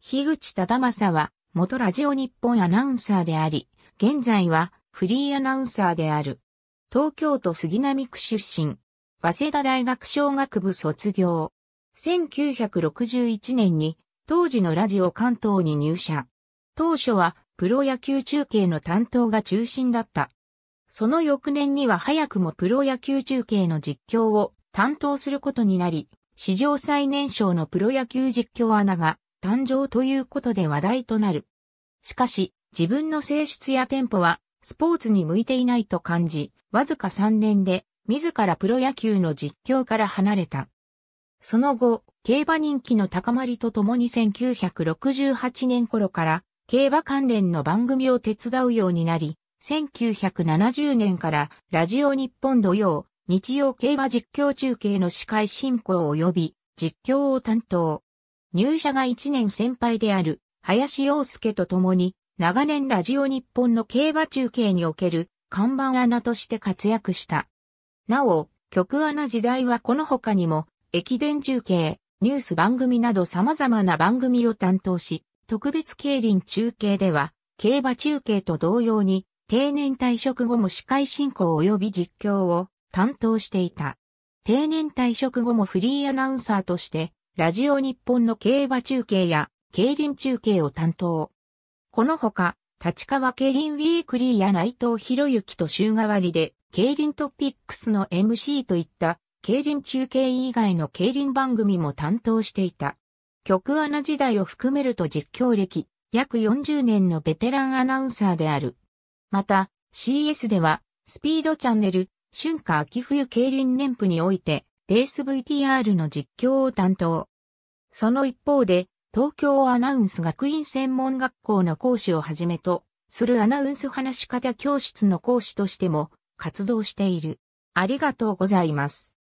樋口忠正は、元ラジオ日本アナウンサーであり、現在はフリーアナウンサーである。東京都杉並区出身。早稲田大学小学部卒業。1961年に当時のラジオ関東に入社。当初はプロ野球中継の担当が中心だった。その翌年には早くもプロ野球中継の実況を担当することになり、史上最年少のプロ野球実況アナが誕生ということで話題となる。しかし、自分の性質やテンポは、スポーツに向いていないと感じ、わずか3年で、自らプロ野球の実況から離れた。その後、競馬人気の高まりとともに1968年頃から競馬関連の番組を手伝うようになり、1970年からラジオ日本土曜、日曜競馬実況中継の司会進行及び実況を担当。入社が1年先輩である林洋介と共に長年ラジオ日本の競馬中継における看板アナとして活躍した。なお、曲アナ時代はこの他にも駅伝中継、ニュース番組など様々な番組を担当し、特別競輪中継では競馬中継と同様に定年退職後も司会進行及び実況を担当していた。定年退職後もフリーアナウンサーとしてラジオ日本の競馬中継や競輪中継を担当。このほか、立川競輪ウィークリーや内藤博之と週替わりで、競輪トピックスの MC といった、競輪中継以外の競輪番組も担当していた。曲穴時代を含めると実況歴、約40年のベテランアナウンサーである。また、CS では、スピードチャンネル、春夏秋冬競輪年譜において、レース VTR の実況を担当。その一方で、東京アナウンス学院専門学校の講師をはじめと、するアナウンス話し方教室の講師としても活動している。ありがとうございます。